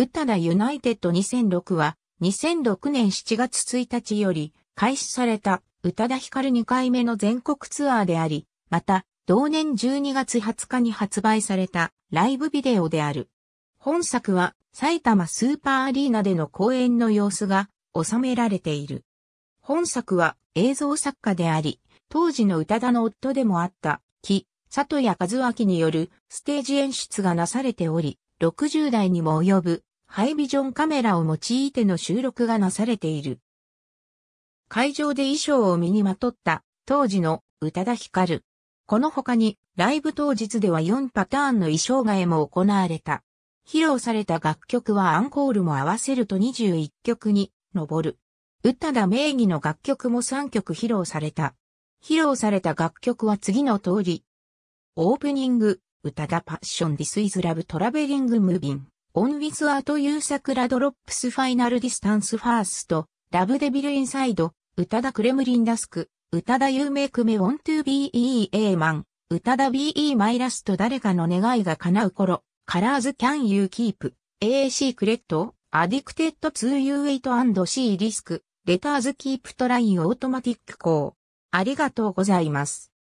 ウタダユナイテッド2006は、2006年7月1日より開始された宇多田ヒカル2回目の全国ツアーであり、また、同年12月20日に発売されたライブビデオである。本作は埼玉スーパーアリーナでの公演の様子が収められている。本作は映像作家であり、当時の宇多田の夫でもあった、木、里谷和明によるステージ演出がなされており、60代にも及ぶハイビジョンカメラを用いての収録がなされている。会場で衣装を身にまとった当時の宇多田ヒカル。この他にライブ当日では4パターンの衣装替えも行われた。披露された楽曲はアンコールも合わせると21曲に上る。宇多田名義の楽曲も3曲披露された。披露された楽曲は次の通り。オープニング、宇多田パッションディスイズラブトラベリングムービン。オンウィズアーという桜ドロップスファイナルディスタンスファースト、ラブデビルインサイド、宇多田クレムリンダスク、宇多田有名クメオントゥービーエーマン、宇多田ビーイマイラスト誰かの願いが叶う頃、カラーズキャンユーキープ、エーシークレット、アディクテッドツーユーエイトシーリスク、レターズキープトラインオートマティックコー。ありがとうございます。